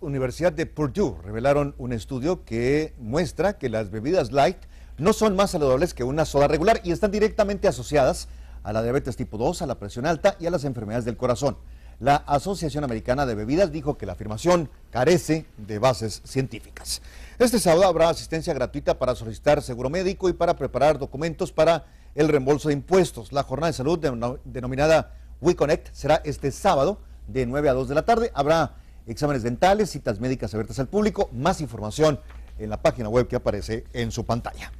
Universidad de Purdue revelaron un estudio que muestra que las bebidas light no son más saludables que una soda regular y están directamente asociadas a la diabetes tipo 2, a la presión alta y a las enfermedades del corazón. La Asociación Americana de Bebidas dijo que la afirmación carece de bases científicas. Este sábado habrá asistencia gratuita para solicitar seguro médico y para preparar documentos para el reembolso de impuestos. La jornada de salud denominada WeConnect será este sábado de 9 a 2 de la tarde. Habrá exámenes dentales, citas médicas abiertas al público. Más información en la página web que aparece en su pantalla.